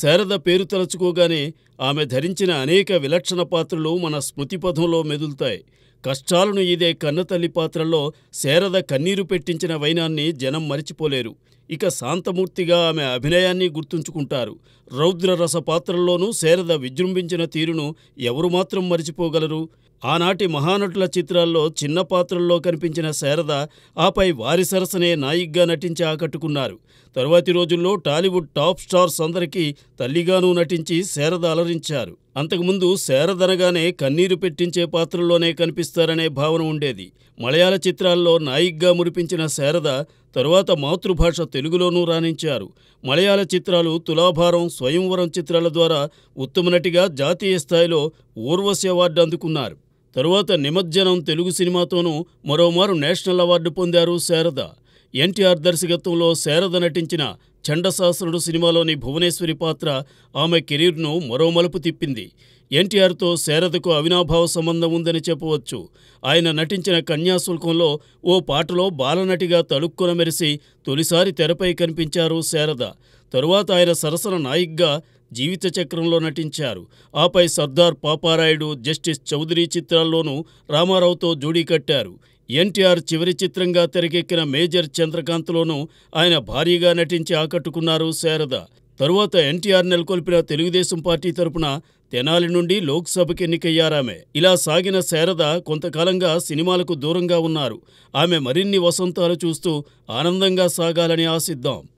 శారద పేరు తలచుకోగానే ఆమె ధరించిన అనేక విలక్షణ పాత్రలు మన స్మృతిపథంలో మెదులుతాయి కష్టాలను ఇదే కన్నతల్లి పాత్రలో శారద కన్నీరు పెట్టించిన వైనాన్ని జనం మరిచిపోలేరు ఇక శాంతమూర్తిగా ఆమె అభినయాన్ని గుర్తుంచుకుంటారు రౌద్రరస పాత్రల్లోనూ శారద విజృంభించిన తీరును ఎవరు మాత్రం మరిచిపోగలరు ఆనాటి మహానటుల చిత్రాల్లో చిన్న పాత్రల్లో కనిపించిన శారద ఆపై వారి సరసనే నాయిగ్గా నటించి ఆకట్టుకున్నారు తరువాతి రోజుల్లో టాలీవుడ్ టాప్ స్టార్స్ అందరికీ తల్లిగానూ నటించి శారద అలరించారు అంతకుముందు శారదనగానే కన్నీరు పెట్టించే పాత్రల్లోనే కనిపిస్తారనే భావన ఉండేది మలయాళ చిత్రాల్లో నాయిగ్గా మురిపించిన శారద తరువాత మాతృభాష తెలుగులోనూ రాణించారు మలయాళ చిత్రాలు తులాభారం స్వయంవరం చిత్రాల ద్వారా ఉత్తమ నటిగా జాతీయ స్థాయిలో ఊర్వశ అవార్డు అందుకున్నారు తరువాత నిమజ్జనం తెలుగు సినిమాతోనూ మరోమారు నేషనల్ అవార్డు పొందారు శారద ఎన్టీఆర్ దర్శకత్వంలో శారద నటించిన చండశాసనుడు సినిమాలోని భువనేశ్వరి పాత్ర ఆమె కెరీర్ను మరో మలుపు తిప్పింది ఎన్టీఆర్తో శారదకు అవినాభావ సంబంధం ఉందని చెప్పవచ్చు ఆయన నటించిన కన్యాశుల్కంలో ఓ పాటలో బాలనటిగా తడుక్కున మెరిసి తొలిసారి తెరపై కనిపించారు శారద తరువాత ఆయన సరసన నాయిక్గా జీవిత చక్రంలో నటించారు ఆపై సర్దార్ పాపారాయుడు జస్టిస్ చౌదరి చిత్రాల్లోనూ రామారావుతో జోడీ కట్టారు ఎన్టీఆర్ చివరి చిత్రంగా తెరకెక్కిన మేజర్ చంద్రకాంత్లోనూ ఆయన భారీగా నటించి ఆకట్టుకున్నారు శారద తరువాత ఎన్టీఆర్ నెలకొల్పిన తెలుగుదేశం పార్టీ తరపున తెనాలి నుండి లోక్సభకి ఎన్నికయ్యారామె ఇలా సాగిన శారద కొంతకాలంగా సినిమాలకు దూరంగా ఉన్నారు ఆమె మరిన్ని వసంతాలు చూస్తూ ఆనందంగా సాగాలని ఆశిద్దాం